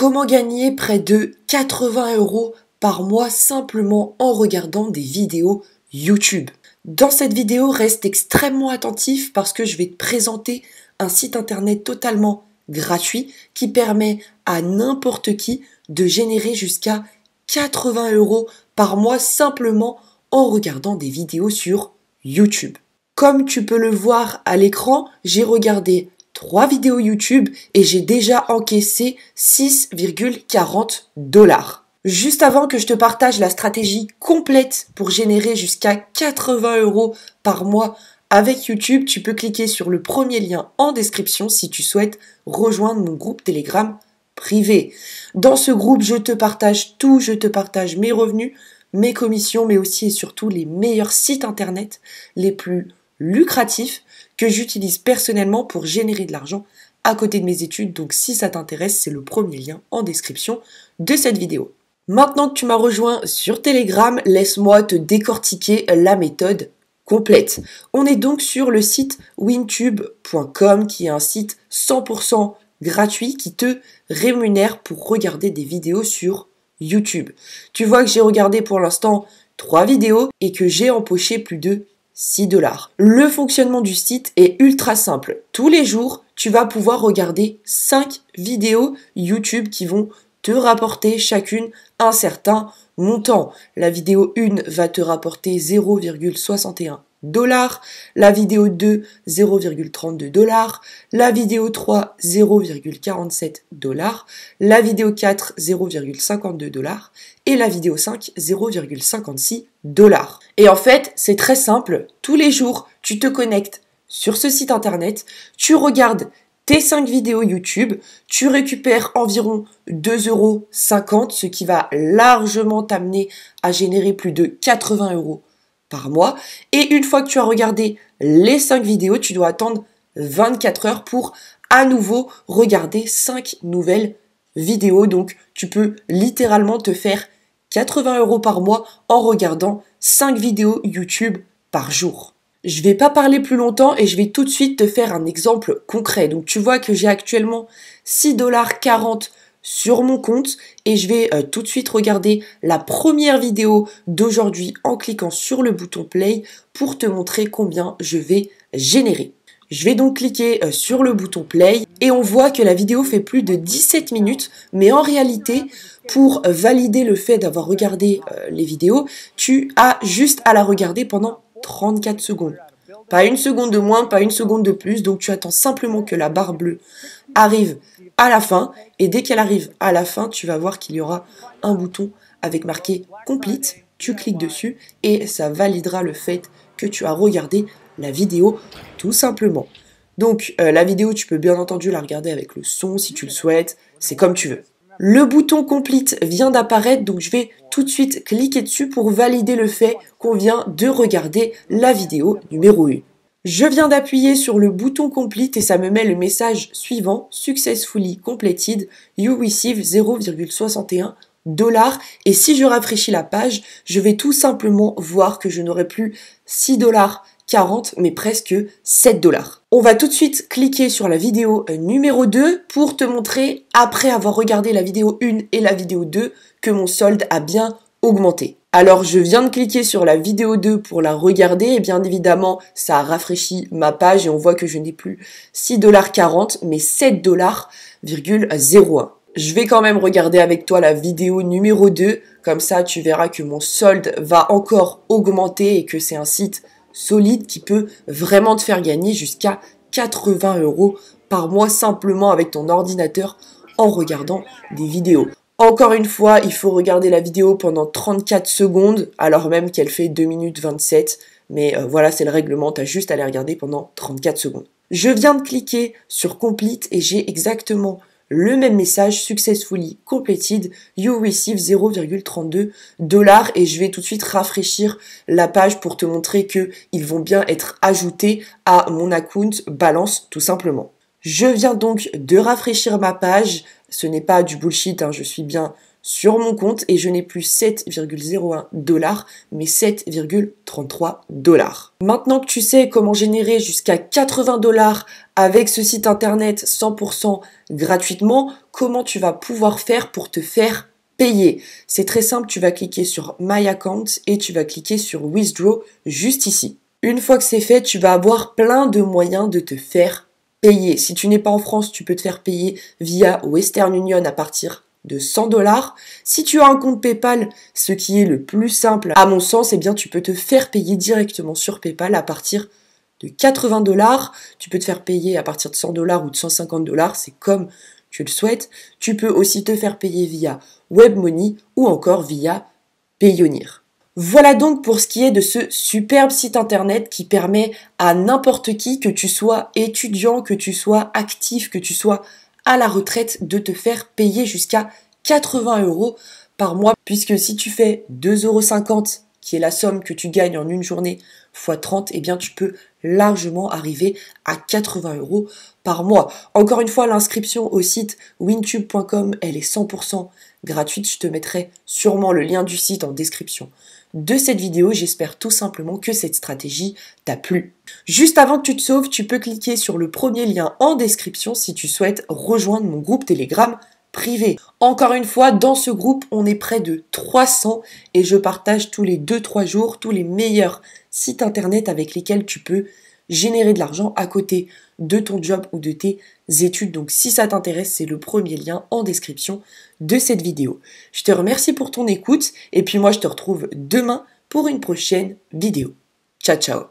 Comment gagner près de 80 euros par mois simplement en regardant des vidéos YouTube Dans cette vidéo, reste extrêmement attentif parce que je vais te présenter un site internet totalement gratuit qui permet à n'importe qui de générer jusqu'à 80 euros par mois simplement en regardant des vidéos sur YouTube. Comme tu peux le voir à l'écran, j'ai regardé 3 vidéos YouTube et j'ai déjà encaissé 6,40 dollars. Juste avant que je te partage la stratégie complète pour générer jusqu'à 80 euros par mois avec YouTube, tu peux cliquer sur le premier lien en description si tu souhaites rejoindre mon groupe Telegram privé. Dans ce groupe, je te partage tout, je te partage mes revenus, mes commissions, mais aussi et surtout les meilleurs sites internet, les plus lucratif que j'utilise personnellement pour générer de l'argent à côté de mes études. Donc si ça t'intéresse, c'est le premier lien en description de cette vidéo. Maintenant que tu m'as rejoint sur Telegram, laisse-moi te décortiquer la méthode complète. On est donc sur le site wintube.com qui est un site 100% gratuit qui te rémunère pour regarder des vidéos sur YouTube. Tu vois que j'ai regardé pour l'instant trois vidéos et que j'ai empoché plus de 6 dollars. Le fonctionnement du site est ultra simple. Tous les jours, tu vas pouvoir regarder 5 vidéos YouTube qui vont te rapporter chacune un certain montant. La vidéo 1 va te rapporter 0,61 dollars, la vidéo 2 0,32 dollars, la vidéo 3 0,47 dollars, la vidéo 4 0,52 dollars et la vidéo 5 0,56 dollars. Et en fait, c'est très simple, tous les jours, tu te connectes sur ce site internet, tu regardes tes 5 vidéos YouTube, tu récupères environ 2,50€, ce qui va largement t'amener à générer plus de 80 euros par mois. Et une fois que tu as regardé les 5 vidéos, tu dois attendre 24 heures pour à nouveau regarder 5 nouvelles vidéos. Donc tu peux littéralement te faire 80 euros par mois en regardant 5 vidéos YouTube par jour. Je vais pas parler plus longtemps et je vais tout de suite te faire un exemple concret. Donc tu vois que j'ai actuellement 6 dollars 40 sur mon compte et je vais euh, tout de suite regarder la première vidéo d'aujourd'hui en cliquant sur le bouton play pour te montrer combien je vais générer. Je vais donc cliquer euh, sur le bouton play et on voit que la vidéo fait plus de 17 minutes mais en réalité pour euh, valider le fait d'avoir regardé les vidéos tu as juste à la regarder pendant 34 secondes. Pas une seconde de moins, pas une seconde de plus, donc tu attends simplement que la barre bleue arrive à la fin. Et dès qu'elle arrive à la fin, tu vas voir qu'il y aura un bouton avec marqué complete. Tu cliques dessus et ça validera le fait que tu as regardé la vidéo tout simplement. Donc euh, la vidéo, tu peux bien entendu la regarder avec le son si tu le souhaites. C'est comme tu veux. Le bouton complete vient d'apparaître, donc je vais tout de suite cliquer dessus pour valider le fait qu'on vient de regarder la vidéo numéro 1. Je viens d'appuyer sur le bouton complete et ça me met le message suivant successfully completed, you receive 0,61 dollars et si je rafraîchis la page, je vais tout simplement voir que je n'aurai plus 6 dollars 40 mais presque 7 dollars. On va tout de suite cliquer sur la vidéo euh, numéro 2 pour te montrer après avoir regardé la vidéo 1 et la vidéo 2 que mon solde a bien augmenté. Alors je viens de cliquer sur la vidéo 2 pour la regarder et bien évidemment ça rafraîchit ma page et on voit que je n'ai plus 6,40$ mais 7,01$. Je vais quand même regarder avec toi la vidéo numéro 2, comme ça tu verras que mon solde va encore augmenter et que c'est un site solide qui peut vraiment te faire gagner jusqu'à 80 euros par mois simplement avec ton ordinateur en regardant des vidéos. Encore une fois, il faut regarder la vidéo pendant 34 secondes, alors même qu'elle fait 2 minutes 27. Mais euh, voilà, c'est le règlement, t'as juste à les regarder pendant 34 secondes. Je viens de cliquer sur Complete et j'ai exactement le même message Successfully completed, you receive 0,32 dollars et je vais tout de suite rafraîchir la page pour te montrer qu'ils vont bien être ajoutés à mon account balance tout simplement. Je viens donc de rafraîchir ma page. Ce n'est pas du bullshit, hein, je suis bien sur mon compte et je n'ai plus 7,01 dollars mais 7,33 dollars. Maintenant que tu sais comment générer jusqu'à 80 dollars avec ce site internet 100% gratuitement, comment tu vas pouvoir faire pour te faire payer C'est très simple, tu vas cliquer sur My Account et tu vas cliquer sur Withdraw juste ici. Une fois que c'est fait, tu vas avoir plein de moyens de te faire payer. Si tu n'es pas en France, tu peux te faire payer via Western Union à partir de 100 dollars. Si tu as un compte PayPal, ce qui est le plus simple à mon sens, eh bien tu peux te faire payer directement sur PayPal à partir de 80 dollars. Tu peux te faire payer à partir de 100 dollars ou de 150 dollars, c'est comme tu le souhaites. Tu peux aussi te faire payer via WebMoney ou encore via Payoneer. Voilà donc pour ce qui est de ce superbe site internet qui permet à n'importe qui, que tu sois étudiant, que tu sois actif, que tu sois à la retraite, de te faire payer jusqu'à 80 euros par mois, puisque si tu fais 2,50 euros qui est la somme que tu gagnes en une journée x 30, eh bien tu peux largement arriver à 80 euros par mois. Encore une fois, l'inscription au site wintube.com, elle est 100% gratuite. Je te mettrai sûrement le lien du site en description de cette vidéo. J'espère tout simplement que cette stratégie t'a plu. Juste avant que tu te sauves, tu peux cliquer sur le premier lien en description si tu souhaites rejoindre mon groupe Telegram privé. Encore une fois, dans ce groupe, on est près de 300 et je partage tous les 2-3 jours tous les meilleurs sites internet avec lesquels tu peux générer de l'argent à côté de ton job ou de tes études. Donc si ça t'intéresse, c'est le premier lien en description de cette vidéo. Je te remercie pour ton écoute et puis moi je te retrouve demain pour une prochaine vidéo. Ciao ciao